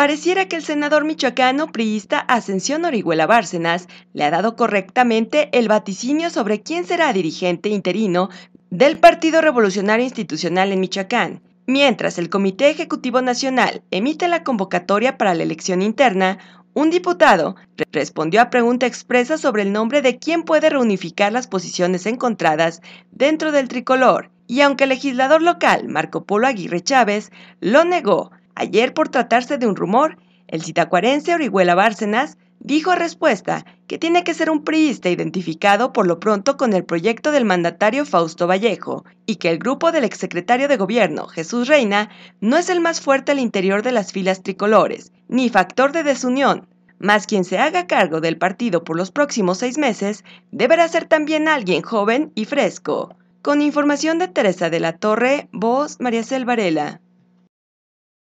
Pareciera que el senador michoacano priista Ascensión Orihuela Bárcenas le ha dado correctamente el vaticinio sobre quién será dirigente interino del Partido Revolucionario Institucional en Michoacán. Mientras el Comité Ejecutivo Nacional emite la convocatoria para la elección interna, un diputado respondió a pregunta expresa sobre el nombre de quién puede reunificar las posiciones encontradas dentro del tricolor, y aunque el legislador local, Marco Polo Aguirre Chávez, lo negó, Ayer, por tratarse de un rumor, el citacuarense Orihuela Bárcenas dijo a respuesta que tiene que ser un priista identificado por lo pronto con el proyecto del mandatario Fausto Vallejo y que el grupo del exsecretario de gobierno, Jesús Reina, no es el más fuerte al interior de las filas tricolores, ni factor de desunión. Más quien se haga cargo del partido por los próximos seis meses deberá ser también alguien joven y fresco. Con información de Teresa de la Torre, voz María